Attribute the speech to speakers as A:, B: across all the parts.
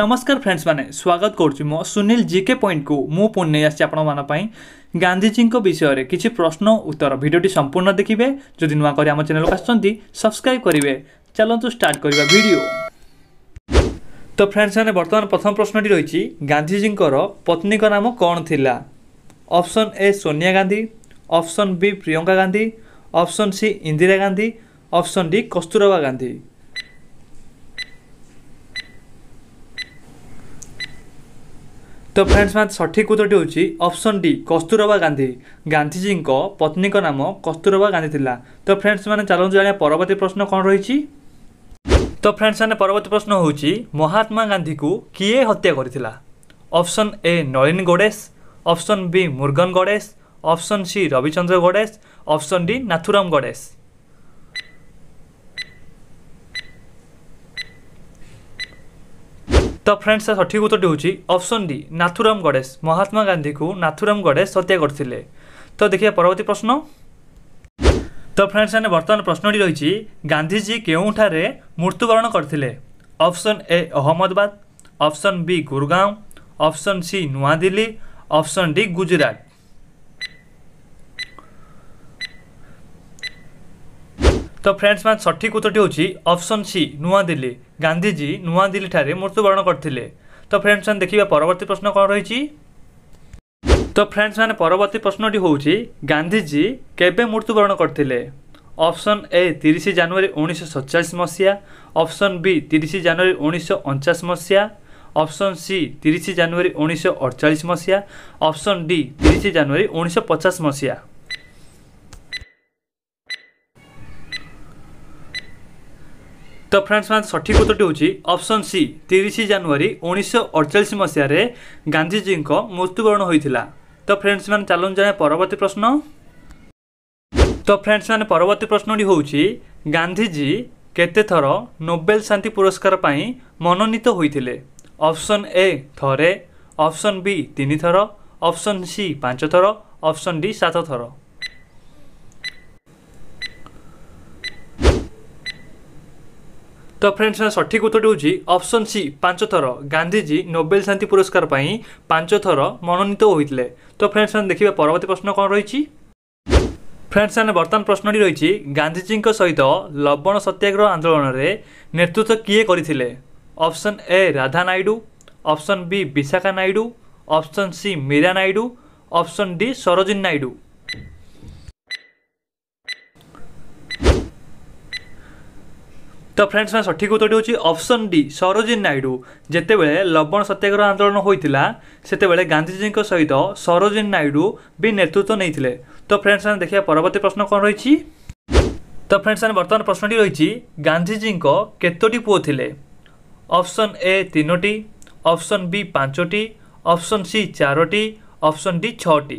A: ନମସ୍କାର ଫ୍ରେଣ୍ଡସ୍ମାନେ ସ୍ୱାଗତ କରୁଛି ମୋ ସୁନୀଲ ଜିକେ ପଏଣ୍ଟକୁ ମୁଁ ପୁଣି ନେଇ ଆସିଛି ଆପଣମାନଙ୍କ ପାଇଁ ଗାନ୍ଧିଜୀଙ୍କ ବିଷୟରେ କିଛି ପ୍ରଶ୍ନ ଉତ୍ତର ଭିଡ଼ିଓଟି ସମ୍ପୂର୍ଣ୍ଣ ଦେଖିବେ ଯଦି ନୂଆ କରି ଆମ ଚ୍ୟାନେଲକୁ ଆସିଛନ୍ତି ସବସ୍କ୍ରାଇବ୍ କରିବେ ଚାଲନ୍ତୁ ଷ୍ଟାର୍ଟ କରିବା ଭିଡ଼ିଓ ତ ଫ୍ରେଣ୍ଡସ୍ମାନେ ବର୍ତ୍ତମାନ ପ୍ରଥମ ପ୍ରଶ୍ନଟି ରହିଛି ଗାନ୍ଧିଜୀଙ୍କର ପତ୍ନୀଙ୍କ ନାମ କ'ଣ ଥିଲା option A Sonia Gandhi option B Priyanka Gandhi option C Indira Gandhi option D Kasturba Gandhi ତ ଫ୍ରେଣ୍ଡସ୍ ମ୍ୟାଥ୍ ସଠିକ୍ ଉତ୍ତରଟି ହେଉଛି ଅପସନ୍ ଡି କସ୍ତୁରବା ଗାନ୍ଧୀ ଗାନ୍ଧିଜୀଙ୍କ ପତ୍ନୀଙ୍କ ନାମ କସ୍ତୁରବା ଗାନ୍ଧୀ ଥିଲା ତ ଫ୍ରେଣ୍ଡସ୍ ମାନେ ଚାଲନ୍ତୁ ଜାଣିବା ପରବର୍ତ୍ତୀ ପ୍ରଶ୍ନ କ'ଣ ରହିଛି ତ ଫ୍ରେଣ୍ଡସ୍ ମାନେ ପରବର୍ତ୍ତୀ ପ୍ରଶ୍ନ ହେଉଛି ମହାତ୍ମା ଗାନ୍ଧୀକୁ କିଏ ହତ୍ୟା କରିଥିଲା option A Nalin Godse option B Murugan Godse option C Ravichandra Godse option D Nathuram Godse ତ ଫ୍ରେଣ୍ଡସ୍ ସଠିକ୍ ଉତ୍ତରଟି ହେଉଛି ଅପସନ୍ ଡି ନାଥୁରାମ ଗଡ଼େଶ ମହାତ୍ମା ଗାନ୍ଧୀକୁ ନାଥୁରାମ ଗଡ଼େଶ ହତ୍ୟା କରିଥିଲେ ତ ଦେଖିବା ପରବର୍ତ୍ତୀ ପ୍ରଶ୍ନ ତ ଫ୍ରେଣ୍ଡସ୍ ମାନେ ବର୍ତ୍ତମାନ ପ୍ରଶ୍ନଟି ରହିଛି ଗାନ୍ଧିଜୀ କେଉଁଠାରେ ମୃତ୍ୟୁବରଣ କରିଥିଲେ option A Ahmedabad option B Gurgaon option C New Delhi option D Gujarat ତ ଫ୍ରେଣ୍ଡସ୍ ମାନେ ସଠିକ୍ ଉତ୍ତରଟି ହେଉଛି ଅପସନ୍ ସି ନୂଆଦିଲ୍ଲୀ ଗାନ୍ଧିଜୀ ନୂଆଦିଲ୍ଲୀଠାରେ ମୃତ୍ୟୁବରଣ କରିଥିଲେ ତ ଫ୍ରେଣ୍ଡସ୍ ମାନେ ଦେଖିବା ପରବର୍ତ୍ତୀ ପ୍ରଶ୍ନ କ'ଣ ରହିଛି ତ ଫ୍ରେଣ୍ଡସ୍ ମାନେ ପରବର୍ତ୍ତୀ ପ୍ରଶ୍ନଟି ହେଉଛି ଗାନ୍ଧିଜୀ କେବେ ମୃତ୍ୟୁବରଣ କରିଥିଲେ ଅପସନ୍ ଏ ତିରିଶ ଜାନୁଆରୀ ଉଣେଇଶହ ସତଚାଳିଶ ମସିହା ଅପସନ୍ ବି ତିରିଶ ଜାନୁଆରୀ ଉଣେଇଶହ ଅଣଚାଶ ମସିହା ଅପସନ୍ ସି ତିରିଶ ଜାନୁଆରୀ ଉଣେଇଶହ ଅଡ଼ଚାଳିଶ ମସିହା ଅପସନ୍ ଡି ତିରିଶ ଜାନୁଆରୀ ଉଣେଇଶହ ପଚାଶ ମସିହା ତ ଫ୍ରେଣ୍ଡସ୍ ମାନେ ସଠିକ୍ ଉତ୍ତରଟି ହେଉଛି ଅପସନ୍ ସି ତିରିଶ ଜାନୁଆରୀ ଉଣେଇଶହ ଅଡ଼ଚାଳିଶ ମସିହାରେ ଗାନ୍ଧିଜୀଙ୍କ ମୃତ୍ୟୁବରଣ ହୋଇଥିଲା ତ ଫ୍ରେଣ୍ଡସ୍ ମାନେ ଚାଲନ୍ତୁ ଜାଣିବା ପରବର୍ତ୍ତୀ ପ୍ରଶ୍ନ ତ ଫ୍ରେଣ୍ଡସ୍ ମାନେ ପରବର୍ତ୍ତୀ ପ୍ରଶ୍ନଟି ହେଉଛି ଗାନ୍ଧିଜୀ କେତେ ଥର ନୋବେଲ ଶାନ୍ତି ପୁରସ୍କାର ପାଇଁ ମନୋନୀତ ହୋଇଥିଲେ ଅପସନ୍ ଏ ଥରେ ଅପସନ୍ ବି ତିନିଥର ଅପସନ୍ ସି ପାଞ୍ଚ ଥର ଅପସନ୍ ଡି ସାତ ଥର ତ ଫ୍ରେଣ୍ଡସ୍ ସଠିକ୍ ଉତ୍ତରଟି ହେଉଛି ଅପ୍ସନ୍ ସି ପାଞ୍ଚ ଥର ଗାନ୍ଧିଜୀ ନୋବେଲ ଶାନ୍ତି ପୁରସ୍କାର ପାଇଁ ପାଞ୍ଚ ଥର ମନୋନୀତ ହୋଇଥିଲେ ତ ଫ୍ରେଣ୍ଡସ୍ ମାନେ ଦେଖିବା ପରବର୍ତ୍ତୀ ପ୍ରଶ୍ନ କ'ଣ ରହିଛି ଫ୍ରେଣ୍ଡସ୍ ମାନେ ବର୍ତ୍ତମାନ ପ୍ରଶ୍ନଟି ରହିଛି ଗାନ୍ଧିଜୀଙ୍କ ସହିତ ଲବଣ ସତ୍ୟାଗ୍ରହ ଆନ୍ଦୋଳନରେ ନେତୃତ୍ୱ କିଏ କରିଥିଲେ option A Radha Naidu option B Vishakha Naidu option C Meera Naidu option D Sarojini Naidu তো ফ্রেন্ডস মানে সঠিক উত্তরটি হচ্ছে অপশন ডি সরোজিন নাইডু যেতবে লবণ সত্যাগ্রহ আন্দোলন হয়েছিল সেতবে গান্ধীজী সহিত সরোজিন নাইডু বি নেতৃত্ব নিয়েছিল তো ফ্রেন্ডস মানে দেখা পরবর্তী প্রশ্ন কম রয়েছে তো ফ্রেন্ডস মানে বর্তমান প্রশ্নটি রয়েছে গান্ধীজী কতোটি পুয় লে অপশন এ তিনোটি অপশন বি পাঁচটি অপশন সি চারোটি অপশন ডি ছটি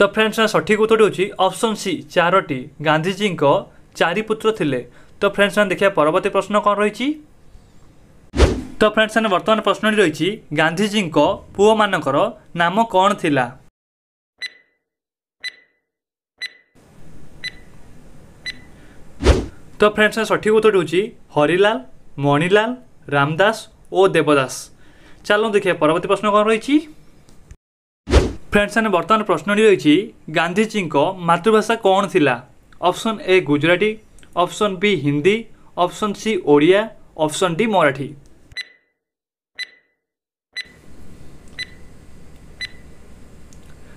A: ତ ଫ୍ରେଣ୍ଡସ୍ ସଠିକ ଉତ୍ତରଟି ହେଉଛି ଅପସନ୍ ସି ଚାରୋଟି ଗାନ୍ଧିଜୀଙ୍କ ଚାରି ପୁତ୍ର ଥିଲେ ତ ଫ୍ରେଣ୍ଡସ୍ ମାନେ ଦେଖିବା ପରବର୍ତ୍ତୀ ପ୍ରଶ୍ନ କ'ଣ ରହିଛି ତ ଫ୍ରେଣ୍ଡସ୍ ମାନେ ବର୍ତ୍ତମାନ ପ୍ରଶ୍ନଟି ରହିଛି ଗାନ୍ଧିଜୀଙ୍କ ପୁଅମାନଙ୍କର ନାମ କ'ଣ ଥିଲା ତ ଫ୍ରେଣ୍ଡସ୍ ମାନେ ସଠିକ ଉତ୍ତରଟି ହେଉଛି ହରିଲାଲ ମଣିଲାଲ ରାମଦାସ ଓ ଦେବଦାସ ଚାଲନ୍ତୁ ଦେଖିବା ପରବର୍ତ୍ତୀ ପ୍ରଶ୍ନ କ'ଣ ରହିଛି ফ্রেন্ডস মানে বর্তমান প্রশ্নটি রয়েছে গান্ধীজীঙ্ক মাতৃভাষা কণ লা option A Gujarati option B Hindi option C Odia option D Marathi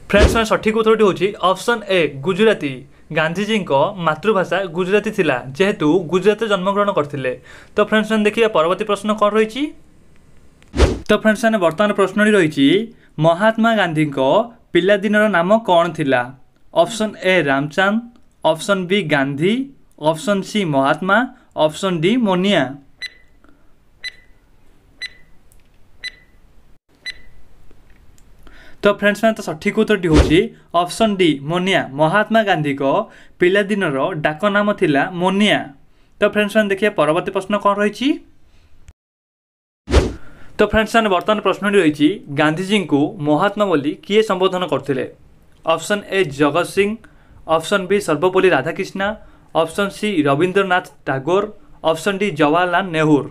A: friends মানে সঠিক উত্তরটি হচ্ছে অপশন এ গুজরাটি ଗାନ୍ଧିଜୀଙ୍କ ମାତୃଭାଷା ଗୁଜରାତି ଥିଲା ଯେହେତୁ ଗୁଜରାଟରେ ଜନ୍ମଗ୍ରହଣ କରିଥିଲେ ତ ଫ୍ରେଣ୍ଡସ୍ ମାନେ ଦେଖିବା ପରବର୍ତ୍ତୀ ପ୍ରଶ୍ନ କ'ଣ ରହିଛି ତ ଫ୍ରେଣ୍ଡସ୍ ମାନେ ବର୍ତ୍ତମାନ ପ୍ରଶ୍ନଟି ରହିଛି महात्मा को गान्धीको पिदिन नाम ऑप्शन ए एमचान्द option B Gandhi option C Mahatma option D मोनिया तो फ्रेंड्स फ्रेन्ड्समा त सठिक उत्तर टी ऑप्शन डी मोनिया महात्मा को गान्धीको पिलादिन डाक नाम थिला मोनिया तो फ्रेंड्स म्यान्ड देखिया पर्वती प्रश्न कन्चि তো ফ্রেন্ডস মানে বর্তমান প্রশ্নটি রয়েছে গান্ধীজীকে মহাত্মা বলে কি সম্বোধন করলে option A Jagat Singh option B Sarvepalli Radhakrishnan option C Rabindranath Tagore option D Jawaharlal Nehru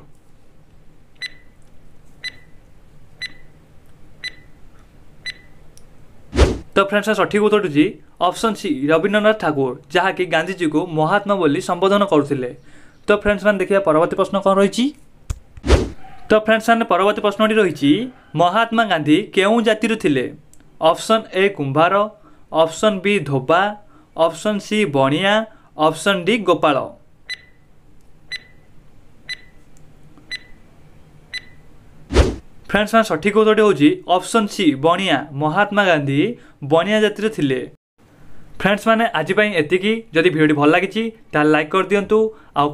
A: तो फ्रेंड्स सठिक उत्तर टी ऑप्शन सी रवींद्रनाथ ठाकुर जहाँकि गांधीजी को महात्मा बोली संबोधन करुले तो फ्रेंड्स मैंने देखा परवर्त प्रश्न कौन रही তো ফ্রেন্ডস মানে পরবর্তী প্রশ্নটি রয়েছে মহাত্মা গান্ধী কেউ জাতির লে অপশন এ কুম্ভার অপশন বি ধোবা অপশন সি বণিয়া অপশন ডি গোপাল ফ্রেন্ডস মানে সঠিক উত্তরটি হচ্ছে অপশন সি বণিয়া মহাত্মা গান্ধী বণিয়া জাতির লে ফ্রেন্ডস মানে আজপাই এতিকি যদি ভিডিওটি ভাল লাগিছি তাহলে লাইক করে দিও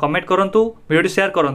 A: আমেন্ট করতু ভিডিওটি সেয়ার করতু